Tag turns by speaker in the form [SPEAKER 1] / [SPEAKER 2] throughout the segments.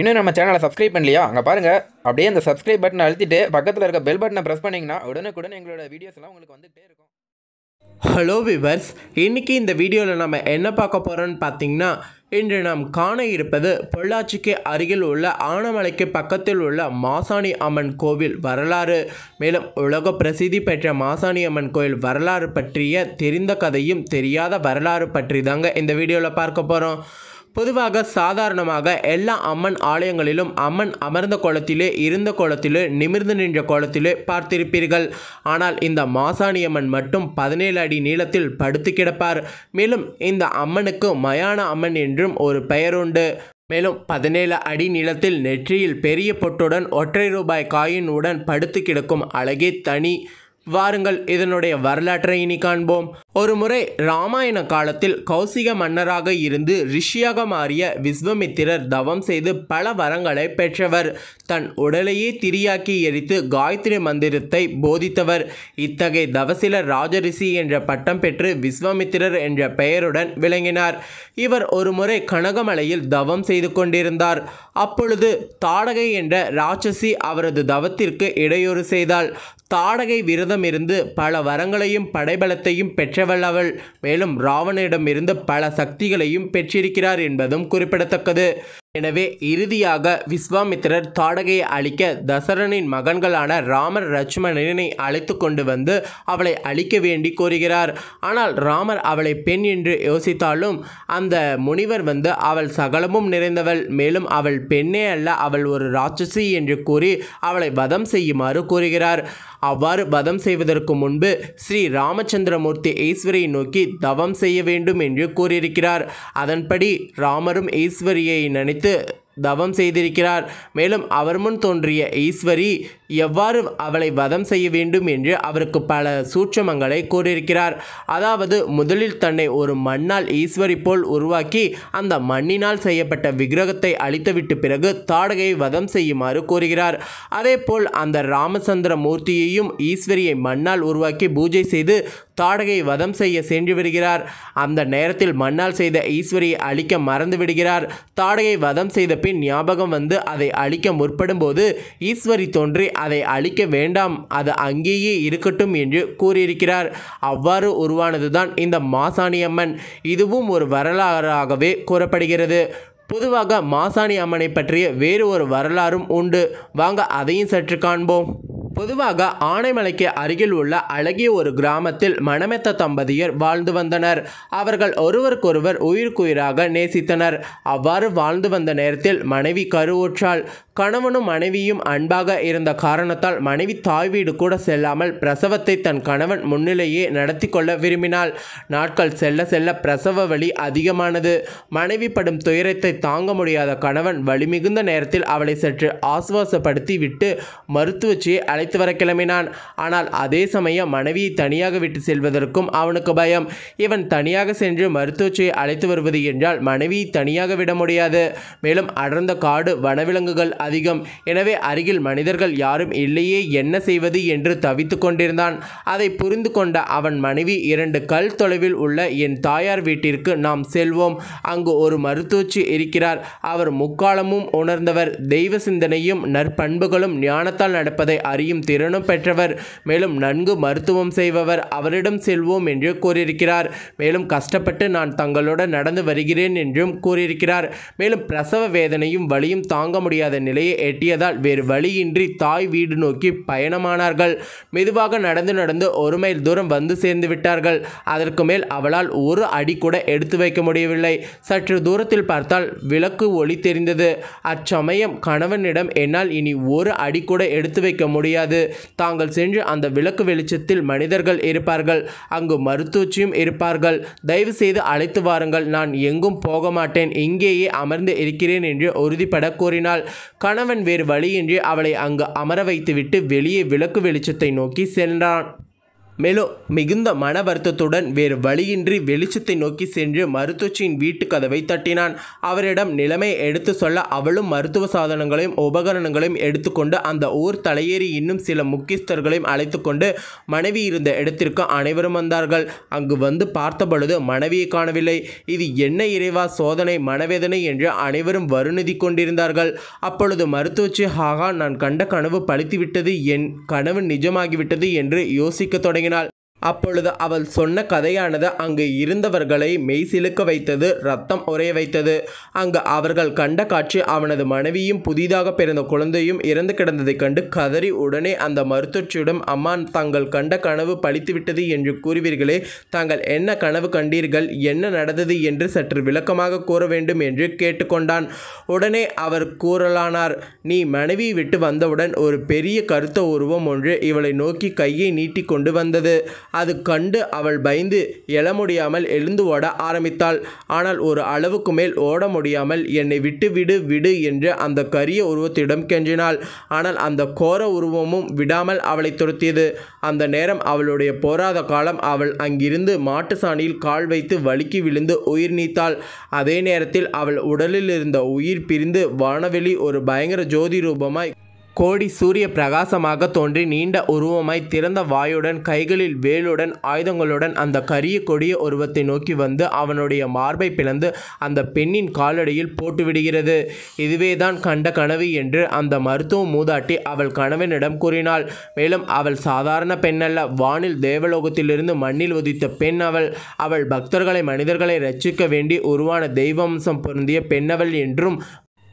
[SPEAKER 1] இன்னும் நம்ம சேனலை சப்ஸ்கிரைப் பண்ணலையா அங்கே பாருங்கள் அப்படியே அந்த சப்ஸ்கிரைப் பட்டனை அழுத்திட்டு பக்கத்தில் இருக்க பெல் பட்டனை ப்ரெஸ் பண்ணிங்கன்னா உடனுக்குடன் எங்களோட வீடியோஸ்லாம் உங்களுக்கு வந்துகிட்டே இருக்கும் ஹலோ விவர்ஸ் இன்றைக்கி இந்த வீடியோவில் நம்ம என்ன பார்க்க போகிறோன்னு பார்த்தீங்கன்னா இன்று நாம் காண இருப்பது பொள்ளாச்சிக்கு அருகில் உள்ள ஆனமலைக்கு பக்கத்தில் உள்ள மாசாணி அம்மன் கோவில் வரலாறு மேலும் உலக பிரசித்தி பெற்ற மாசாணி அம்மன் கோயில் வரலாறு பற்றிய தெரிந்த கதையும் தெரியாத வரலாறு பற்றி தாங்க இந்த வீடியோவில் பார்க்க போகிறோம் பொதுவாக சாதாரணமாக எல்லா அம்மன் ஆலயங்களிலும் அம்மன் அமர்ந்த கோலத்திலே இருந்த கோலத்திலே நிமிர்ந்து நின்ற கோலத்திலே பார்த்திருப்பீர்கள் ஆனால் இந்த மாசாணியம்மன் மட்டும் பதினேழு அடி நீளத்தில் படுத்து கிடப்பார் மேலும் இந்த அம்மனுக்கு மயான அம்மன் என்றும் ஒரு பெயருண்டு மேலும் பதினேழு அடி நீளத்தில் நெற்றியில் பெரிய பொட்டுடன் ஒற்றை ரூபாய் காயினுடன் படுத்து கிடக்கும் அழகே தனி வாருங்கள் இதனுடைய வரலாற்றை இனி காண்போம் ஒருமுறை ராமாயண காலத்தில் கௌசிக மன்னராக இருந்து ரிஷியாக மாறிய விஸ்வமித்திரர் தவம் செய்து பல வரங்களை பெற்றவர் தன் உடலையே திரியாக்கி எரித்து காயத்ரி மந்திரத்தை போதித்தவர் இத்தகைய தவசில ராஜரிஷி என்ற பட்டம் பெற்று விஸ்வமித்திரர் என்ற பெயருடன் விளங்கினார் இவர் ஒருமுறை கனகமலையில் தவம் செய்து கொண்டிருந்தார் அப்பொழுது தாடகை என்ற ராட்சசி அவரது தவத்திற்கு இடையூறு செய்தால் தாடகை விரதம் இருந்து பல வரங்களையும் படைபலத்தையும் பெற்றவள்ளவள் மேலும் ராவணிடமிருந்து பல சக்திகளையும் பெற்றிருக்கிறார் என்பதும் குறிப்பிடத்தக்கது எனவே இறுதியாக விஸ்வாமித்திரர் தாடகையை அழிக்க தசரனின் மகன்களான ராமர் லட்சுமணனை அழைத்து கொண்டு வந்து அவளை அழிக்க வேண்டி கோருகிறார் ஆனால் ராமர் அவளை பெண் என்று யோசித்தாலும் அந்த முனிவர் வந்து அவள் சகலமும் நிறைந்தவள் மேலும் அவள் பெண்ணே அல்ல அவள் ஒரு ராட்சசி என்று கூறி அவளை வதம் செய்யுமாறு கூறுகிறார் அவ்வாறு வதம் செய்வதற்கு முன்பு ஸ்ரீ ராமச்சந்திரமூர்த்தி ஈஸ்வரியை நோக்கி தவம் செய்ய வேண்டும் என்று கூறியிருக்கிறார் அதன்படி ராமரும் ஈஸ்வரியை நினைத்து தவம் செய்திருக்கிறார் மேலும் அவர் முன் தோன்றிய ஈஸ்வரி எவ்வாறு அவளை வதம் செய்ய வேண்டும் என்று அவருக்கு பல சூட்சமங்களை கூறியிருக்கிறார் அதாவது முதலில் தன்னை ஒரு மண்ணால் ஈஸ்வரி போல் உருவாக்கி அந்த மண்ணினால் செய்யப்பட்ட விக்கிரகத்தை அழித்துவிட்டு பிறகு தாடகையை வதம் செய்யுமாறு கூறுகிறார் அதேபோல் அந்த ராமச்சந்திர மூர்த்தியையும் ஈஸ்வரியை மண்ணால் உருவாக்கி பூஜை செய்து தாடகை வதம் செய்ய சென்று விடுகிறார் அந்த நேரத்தில் மண்ணால் செய்த ஈஸ்வரியை அழிக்க மறந்து விடுகிறார் தாடகை வதம் செய்த பின் ஞாபகம் வந்து அதை அழிக்க முற்படும் போது ஈஸ்வரி தோன்றி அதை அழிக்க வேண்டாம் அது அங்கேயே இருக்கட்டும் என்று கூறியிருக்கிறார் அவ்வாறு உருவானதுதான் இந்த மாசாணியம்மன் இதுவும் ஒரு வரலாறாகவே கூறப்படுகிறது பொதுவாக மாசாணி அம்மனை பற்றிய வேறு ஒரு வரலாறும் உண்டு வாங்க அதையும் சற்று காண்போம் பொதுவாக ஆனைமலைக்கு அருகில் உள்ள அழகிய ஒரு கிராமத்தில் மணமெத்த தம்பதியர் வாழ்ந்து வந்தனர் அவர்கள் ஒருவருக்கொருவர் உயிருக்குயிராக நேசித்தனர் அவ்வாறு வாழ்ந்து வந்த நேரத்தில் மனைவி கருவுற்றால் கணவனும் மனைவியும் அன்பாக இருந்த காரணத்தால் மனைவி தாய் வீடு கூட செல்லாமல் பிரசவத்தை தன் கணவன் முன்னிலேயே நடத்தி கொள்ள விரும்பினாள் நாட்கள் செல்ல செல்ல பிரசவ வலி அதிகமானது மனைவி படும் துயரத்தை தாங்க முடியாத கணவன் வலிமிகுந்த நேரத்தில் அவளை சற்று ஆசுவாசப்படுத்தி விட்டு மருத்துவச்சியை அழை அழைத்து வர கிளம்பினான் ஆனால் அதே சமயம் மனைவியை தனியாக விட்டு செல்வதற்கும் அவனுக்கு பயம் இவன் தனியாக சென்று மருத்துவச்சியை அழைத்து வருவது என்றால் மனைவியை தனியாக விட முடியாது மேலும் அடர்ந்த காடு வனவிலங்குகள் அதிகம் எனவே அருகில் மனிதர்கள் யாரும் இல்லையே என்ன செய்வது என்று தவித்து கொண்டிருந்தான் அதை புரிந்து கொண்ட அவன் மனைவி இரண்டு கல் தொலைவில் உள்ள என் தாயார் வீட்டிற்கு நாம் செல்வோம் அங்கு ஒரு மருத்துவச்சி இருக்கிறார் அவர் முக்காலமும் உணர்ந்தவர் தெய்வ சிந்தனையும் நற்பண்புகளும் ஞானத்தால் நடப்பதை அறியும் செய்யும் திறனும் பெற்றவர் மேலும் நன்கு மருத்துவம் செய்பவர் அவரிடம் செல்வோம் என்று கூறியிருக்கிறார் மேலும் கஷ்டப்பட்டு நான் தங்களோடு நடந்து வருகிறேன் என்றும் கூறியிருக்கிறார் மேலும் பிரசவ வேதனையும் வழியும் தாங்க முடியாத நிலையை எட்டியதால் வேறு வழியின்றி தாய் வீடு நோக்கி பயணமானார்கள் மெதுவாக நடந்து நடந்து ஒரு மைல் தூரம் வந்து சேர்ந்து விட்டார்கள் அதற்கு மேல் அவளால் ஒரு அடி கூட எடுத்து வைக்க முடியவில்லை சற்று தூரத்தில் பார்த்தால் விளக்கு ஒளி தெரிந்தது அச்சமயம் கணவனிடம் என்னால் இனி ஒரு அடி கூட எடுத்து வைக்க முடியாது முடியாது தாங்கள் சென்று அந்த விளக்கு வெளிச்சத்தில் மனிதர்கள் இருப்பார்கள் அங்கு மருத்துவச்சியும் இருப்பார்கள் தயவு செய்து அழைத்து வாருங்கள் நான் எங்கும் போக மாட்டேன் இங்கேயே அமர்ந்து இருக்கிறேன் என்று உறுதிப்பட கூறினாள் கணவன் வேறு வழியின்றி அவளை அங்கு அமர வைத்துவிட்டு வெளியே விளக்கு வெளிச்சத்தை நோக்கி சென்றான் மேலும் மிகுந்த மன வருத்தத்துடன் வேறு வழியின்றி வெளிச்சத்தை நோக்கி சென்று மருத்துவச்சியின் வீட்டு கதவை தட்டினான் அவரிடம் நிலைமையை எடுத்து சொல்ல அவளும் மருத்துவ சாதனங்களையும் உபகரணங்களையும் எடுத்துக்கொண்டு அந்த ஊர் தலையேறி இன்னும் சில முக்கியஸ்தர்களையும் அழைத்து கொண்டு மனைவி இருந்த இடத்திற்கு அனைவரும் வந்தார்கள் அங்கு வந்து பார்த்தபொழுது மனைவியை காணவில்லை இது என்ன இறைவா சோதனை மனவேதனை என்று அனைவரும் வருநிதி கொண்டிருந்தார்கள் அப்பொழுது மருத்துவச்சி ஹாகா நான் கண்ட கனவு பழித்துவிட்டது என் கனவு நிஜமாகிவிட்டது என்று யோசிக்க தொடங்கி வாங்கினால் அப்பொழுது அவள் சொன்ன கதையானது அங்கு இருந்தவர்களை மெய்சிலுக்க வைத்தது ரத்தம் உறைய வைத்தது அங்கு அவர்கள் கண்ட காட்சி அவனது மனைவியும் புதிதாக பிறந்த குழந்தையும் இறந்து கிடந்ததைக் கண்டு கதறி உடனே அந்த மருத்துவச்சியிடம் அம்மா தாங்கள் கண்ட கனவு பழித்துவிட்டது என்று கூறுவீர்களே தாங்கள் என்ன கனவு கண்டீர்கள் என்ன நடந்தது என்று சற்று விளக்கமாக கூற வேண்டும் என்று கேட்டுக்கொண்டான் உடனே அவர் கூறலானார் நீ மனைவி விட்டு வந்தவுடன் ஒரு பெரிய கருத்த உருவம் ஒன்று இவளை நோக்கி கையை நீட்டி கொண்டு வந்தது அது கண்டு அவள் பயந்து எழ முடியாமல் எழுந்து ஓட ஆரம்பித்தாள் ஆனால் ஒரு அளவுக்கு மேல் ஓட முடியாமல் என்னை விட்டு விடு விடு என்று அந்த கரிய உருவத்திடம் கெஞ்சினாள் ஆனால் அந்த கோர உருவமும் விடாமல் அவளை துரத்தியது அந்த நேரம் அவளுடைய போராத காலம் அவள் அங்கிருந்து மாட்டு சாணியில் கால் வைத்து வழுக்கி விழுந்து உயிர் நீத்தாள் அதே நேரத்தில் அவள் உடலில் இருந்த உயிர் பிரிந்து வானவெளி ஒரு பயங்கர ஜோதி ரூபமாய் கோடி சூரிய பிரகாசமாக தோன்றி நீண்ட உருவமாய் திறந்த வாயுடன் கைகளில் வேலுடன் ஆயுதங்களுடன் அந்த கரிய கொடிய உருவத்தை நோக்கி வந்து அவனுடைய மார்பை பிளந்து அந்த பெண்ணின் காலடியில் போட்டுவிடுகிறது இதுவேதான் கண்ட கனவு என்று அந்த மருத்துவ மூதாட்டி அவள் கணவனிடம் கூறினாள் மேலும் அவள் சாதாரண பெண்ணல்ல வானில் தேவலோகத்திலிருந்து மண்ணில் உதித்த பெண் அவள் அவள் பக்தர்களை மனிதர்களை ரட்சிக்க வேண்டி உருவான தெய்வம்சம் பொருந்திய பெண்ணவள் என்றும்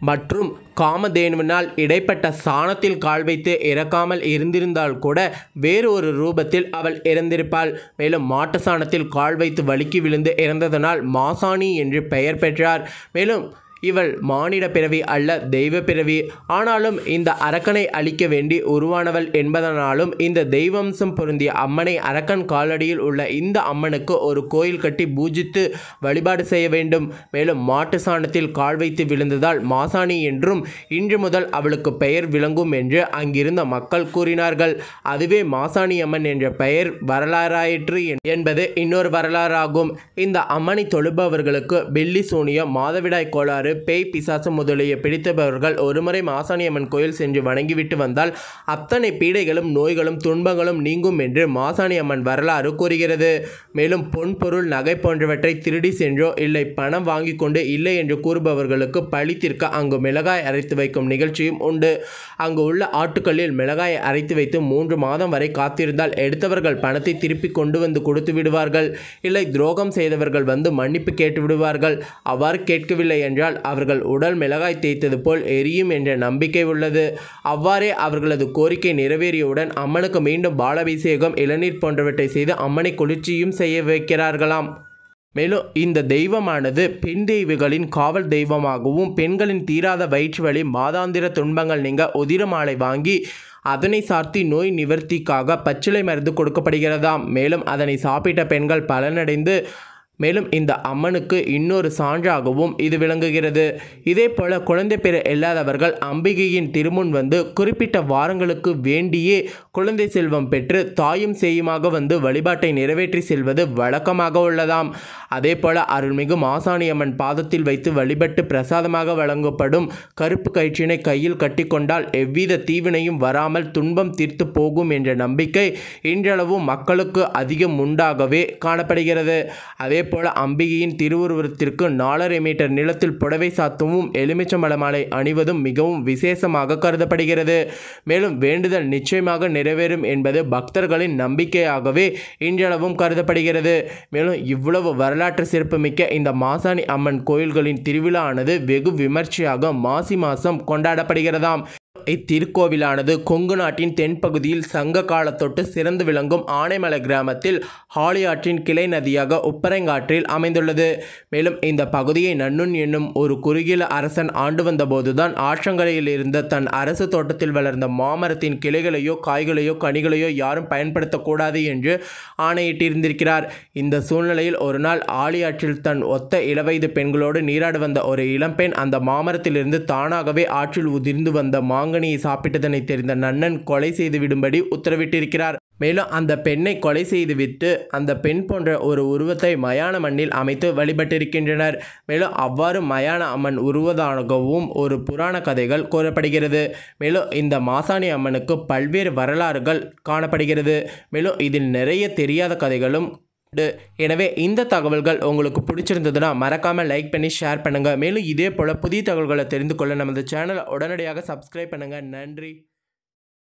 [SPEAKER 1] மற்றும் காமதேனுவினால் இடைப்பட்ட சாணத்தில் கால் வைத்து இறக்காமல் இருந்திருந்தால் கூட வேறு ஒரு ரூபத்தில் அவள் இறந்திருப்பாள் மேலும் மாட்டு சாணத்தில் கால் வைத்து வழுக்கி விழுந்து இறந்ததனால் மாசாணி என்று பெயர் பெற்றார் மேலும் இவள் மானிட பிறவி அல்ல தெய்வ பிறவி ஆனாலும் இந்த அரக்கனை அழிக்க வேண்டி உருவானவள் என்பதனாலும் இந்த தெய்வம்சம் பொருந்திய அம்மனை அரக்கன் காலடியில் உள்ள இந்த அம்மனுக்கு ஒரு கோயில் கட்டி பூஜித்து வழிபாடு செய்ய வேண்டும் மேலும் மாட்டு சாணத்தில் கால் வைத்து விழுந்ததால் மாசாணி என்றும் இன்று முதல் அவளுக்கு பெயர் விளங்கும் என்று அங்கிருந்த மக்கள் கூறினார்கள் அதுவே மாசாணி அம்மன் என்ற பெயர் வரலாறாயிற்று என்பது இன்னொரு வரலாறாகும் இந்த அம்மனை தொழுபவர்களுக்கு பில்லி சூனியம் மாதவிடாய் கோளாறு மாறு பேய் பிசாசு முதலிய பிடித்தவர்கள் ஒருமுறை மாசாணியம்மன் கோயில் சென்று வணங்கிவிட்டு வந்தால் அத்தனை பீடைகளும் நோய்களும் துன்பங்களும் நீங்கும் என்று மாசாணியம்மன் வரலாறு கூறுகிறது மேலும் பொன் பொருள் நகை போன்றவற்றை திருடி சென்றோ இல்லை பணம் வாங்கி கொண்டு இல்லை என்று கூறுபவர்களுக்கு பழித்திற்க அங்கு மிளகாய் அரைத்து வைக்கும் நிகழ்ச்சியும் உண்டு அங்கு உள்ள ஆட்டுக்களில் மிளகாயை அரைத்து வைத்து மூன்று மாதம் வரை காத்திருந்தால் எடுத்தவர்கள் பணத்தை திருப்பி கொண்டு வந்து கொடுத்து விடுவார்கள் இல்லை துரோகம் செய்தவர்கள் வந்து மன்னிப்பு கேட்டு விடுவார்கள் அவ்வாறு கேட்கவில்லை என்றால் அவர்கள் உடல் மிளகாய் தேய்த்தது போல் எரியும் என்ற நம்பிக்கை உள்ளது அவ்வாறே அவர்களது கோரிக்கை நிறைவேறியவுடன் அம்மனுக்கு மீண்டும் பாலாபிஷேகம் இளநீர் போன்றவற்றை செய்து அம்மனை குளிர்ச்சியும் செய்ய வைக்கிறார்களாம் மேலும் இந்த தெய்வமானது பெண் தெய்வங்களின் காவல் தெய்வமாகவும் பெண்களின் தீராத வயிற்று வழி மாதாந்திர துன்பங்கள் நீங்க உதிரமாலை வாங்கி அதனை சார்த்தி நோய் நிவர்த்திக்காக பச்சிலை மருந்து கொடுக்கப்படுகிறதாம் மேலும் அதனை சாப்பிட்ட பெண்கள் பலனடைந்து மேலும் இந்த அம்மனுக்கு இன்னொரு சான்றாகவும் இது விளங்குகிறது போல குழந்தை பெற இல்லாதவர்கள் அம்பிகையின் திருமுன் வந்து குறிப்பிட்ட வாரங்களுக்கு வேண்டியே குழந்தை செல்வம் பெற்று தாயும் செய்யுமாக வந்து வழிபாட்டை நிறைவேற்றி செல்வது வழக்கமாக உள்ளதாம் அதேபோல அருள்மிகு மாசாணியம்மன் பாதத்தில் வைத்து வழிபட்டு பிரசாதமாக வழங்கப்படும் கருப்பு கயிற்றினை கையில் கட்டிக்கொண்டால் எவ்வித தீவினையும் வராமல் துன்பம் தீர்த்து போகும் என்ற நம்பிக்கை இன்றளவும் மக்களுக்கு அதிகம் உண்டாகவே காணப்படுகிறது அதே அதேபோல அம்பிகையின் திருவுருவத்திற்கு நாலரை மீட்டர் நிலத்தில் புடவை சாத்தவும் எலுமிச்சம்பழ மாலை அணிவதும் மிகவும் விசேஷமாக கருதப்படுகிறது மேலும் வேண்டுதல் நிச்சயமாக நிறைவேறும் என்பது பக்தர்களின் நம்பிக்கையாகவே இன்றளவும் கருதப்படுகிறது மேலும் இவ்வளவு வரலாற்று சிறப்புமிக்க இந்த மாசாணி அம்மன் கோயில்களின் திருவிழாவானது வெகு விமர்சையாக மாசி மாதம் கொண்டாடப்படுகிறதாம் இத்திருக்கோவிலானது கொங்கு நாட்டின் தென்பகுதியில் சங்க காலத்தொட்டு சிறந்து விளங்கும் ஆனைமலை கிராமத்தில் ஹாலியாற்றின் கிளை நதியாக உப்பரங்காற்றில் அமைந்துள்ளது மேலும் இந்த பகுதியை நன்னுன் என்னும் ஒரு குறுகில அரசன் ஆண்டு வந்தபோதுதான் ஆற்றங்கரையில் இருந்த தன் அரசு தோட்டத்தில் வளர்ந்த மாமரத்தின் கிளைகளையோ காய்களையோ கனிகளையோ யாரும் பயன்படுத்தக்கூடாது என்று ஆணையிட்டிருந்திருக்கிறார் இந்த சூழ்நிலையில் ஒரு நாள் ஆழியாற்றில் தன் ஒத்த இளவயது பெண்களோடு நீராடு வந்த ஒரு இளம்பெண் அந்த மாமரத்திலிருந்து தானாகவே ஆற்றில் உதிர்ந்து வந்த மாங்க மாங்கனியை சாப்பிட்டதனை தெரிந்த நன்னன் கொலை செய்து விடும்படி உத்தரவிட்டிருக்கிறார் மேலும் அந்த பெண்ணை கொலை செய்துவிட்டு அந்த பெண் போன்ற ஒரு உருவத்தை மயான மண்ணில் அமைத்து வழிபட்டிருக்கின்றனர் மேலும் அவ்வாறு மயான அம்மன் உருவதாகவும் ஒரு புராண கதைகள் கூறப்படுகிறது மேலும் இந்த மாசாணி அம்மனுக்கு பல்வேறு வரலாறுகள் காணப்படுகிறது மேலும் இதில் நிறைய தெரியாத கதைகளும் எனவே இந்த தகவல்கள் உங்களுக்கு பிடிச்சிருந்ததுன்னா மறக்காமல் லைக் பண்ணி ஷேர் பண்ணுங்கள் மேலும் இதே போல் புதிய தகவல்களை தெரிந்து கொள்ள நமது சேனலை உடனடியாக சப்ஸ்கிரைப் பண்ணுங்கள் நன்றி